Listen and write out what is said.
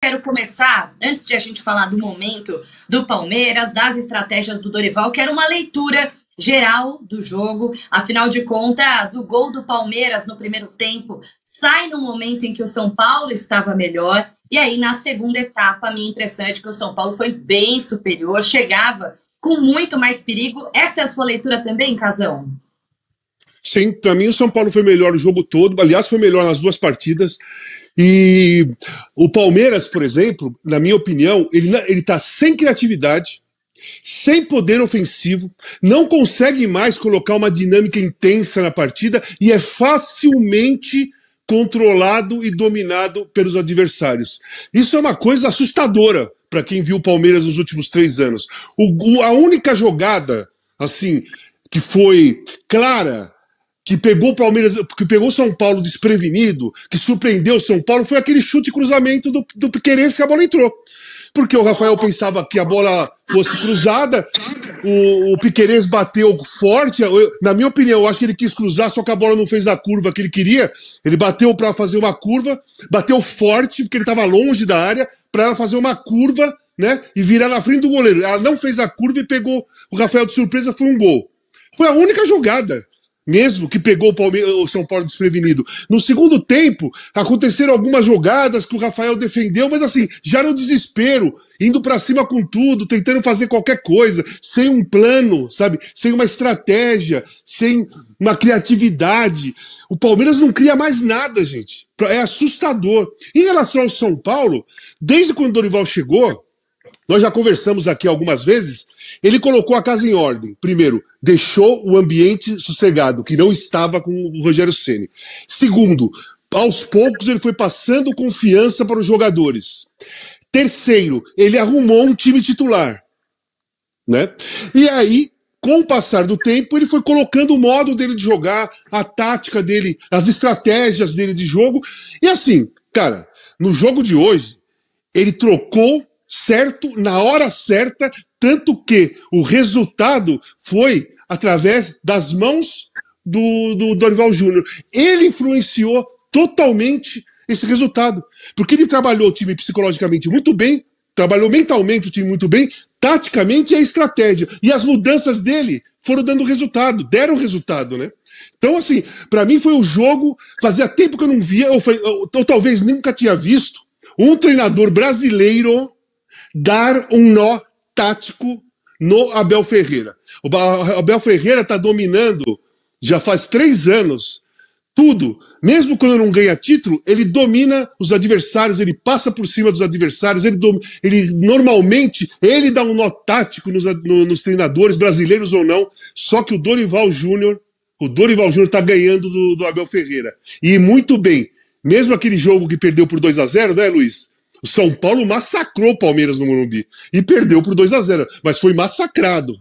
Quero começar, antes de a gente falar do momento do Palmeiras, das estratégias do Dorival, quero uma leitura geral do jogo. Afinal de contas, o gol do Palmeiras no primeiro tempo sai no momento em que o São Paulo estava melhor. E aí, na segunda etapa, a minha impressão é de que o São Paulo foi bem superior, chegava com muito mais perigo. Essa é a sua leitura também, Casão? Sim, para mim o São Paulo foi melhor o jogo todo. Aliás, foi melhor nas duas partidas. E o Palmeiras, por exemplo, na minha opinião, ele, ele tá sem criatividade, sem poder ofensivo, não consegue mais colocar uma dinâmica intensa na partida e é facilmente controlado e dominado pelos adversários. Isso é uma coisa assustadora para quem viu o Palmeiras nos últimos três anos. O, a única jogada, assim, que foi clara que pegou o Palmeiras, que pegou o São Paulo desprevenido, que surpreendeu o São Paulo, foi aquele chute cruzamento do, do Piquerez que a bola entrou. Porque o Rafael pensava que a bola fosse cruzada, o, o Piquerez bateu forte. Eu, na minha opinião, eu acho que ele quis cruzar, só que a bola não fez a curva que ele queria. Ele bateu para fazer uma curva, bateu forte, porque ele estava longe da área, para fazer uma curva né, e virar na frente do goleiro. Ela não fez a curva e pegou o Rafael de surpresa, foi um gol. Foi a única jogada mesmo que pegou o, Palmeiras, o São Paulo desprevenido. No segundo tempo, aconteceram algumas jogadas que o Rafael defendeu, mas assim, já no desespero, indo para cima com tudo, tentando fazer qualquer coisa, sem um plano, sabe? Sem uma estratégia, sem uma criatividade. O Palmeiras não cria mais nada, gente. É assustador. Em relação ao São Paulo, desde quando o Dorival chegou, nós já conversamos aqui algumas vezes. Ele colocou a casa em ordem. Primeiro, deixou o ambiente sossegado, que não estava com o Rogério Ceni. Segundo, aos poucos ele foi passando confiança para os jogadores. Terceiro, ele arrumou um time titular. Né? E aí, com o passar do tempo, ele foi colocando o modo dele de jogar, a tática dele, as estratégias dele de jogo. E assim, cara, no jogo de hoje, ele trocou certo, na hora certa, tanto que o resultado foi através das mãos do, do Dorival Júnior. Ele influenciou totalmente esse resultado, porque ele trabalhou o time psicologicamente muito bem, trabalhou mentalmente o time muito bem, taticamente e a estratégia. E as mudanças dele foram dando resultado, deram resultado, né? Então, assim, para mim foi o um jogo, fazia tempo que eu não via, ou, foi, ou, ou, talvez nunca tinha visto, um treinador brasileiro dar um nó tático no Abel Ferreira. O Abel Ferreira está dominando já faz três anos tudo. Mesmo quando não ganha título, ele domina os adversários, ele passa por cima dos adversários, ele, dom... ele normalmente ele dá um nó tático nos, no, nos treinadores, brasileiros ou não. Só que o Dorival Júnior, o Dorival Júnior está ganhando do, do Abel Ferreira. E muito bem. Mesmo aquele jogo que perdeu por 2 a 0 né, Luiz? O São Paulo massacrou o Palmeiras no Morumbi e perdeu por 2 a 0 mas foi massacrado.